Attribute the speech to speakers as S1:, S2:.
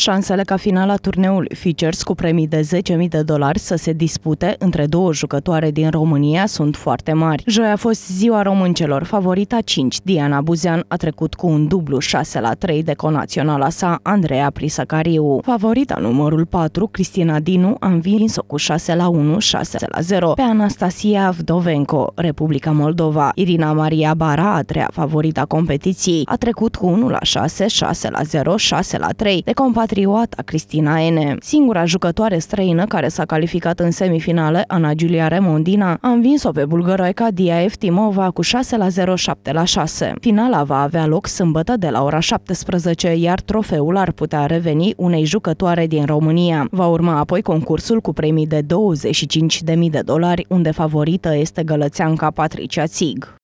S1: Șansele ca finala turneului, Features cu premii de 10.000 de dolari să se dispute între două jucătoare din România sunt foarte mari. Joi a fost ziua româncelor, favorita 5, Diana Buzean a trecut cu un dublu 6 la 3 de conaționala sa, Andreea Prisacariu. Favorita numărul 4, Cristina Dinu, a învins-o cu 6 la 1, 6 la 0 pe Anastasia Vdovenko, Republica Moldova. Irina Maria Bara, a treia favorita competiției, a trecut cu 1 la 6, 6 la 0, 6 la 3 de compat compatrioata Cristina Ene. Singura jucătoare străină care s-a calificat în semifinale, Ana Giulia Remondina, a învins-o pe bulgăroica Dia Eftimova cu 6 la 0, 7 la 6. Finala va avea loc sâmbătă de la ora 17, iar trofeul ar putea reveni unei jucătoare din România. Va urma apoi concursul cu premii de 25.000 de dolari, unde favorită este gălățeanca Patricia Țig.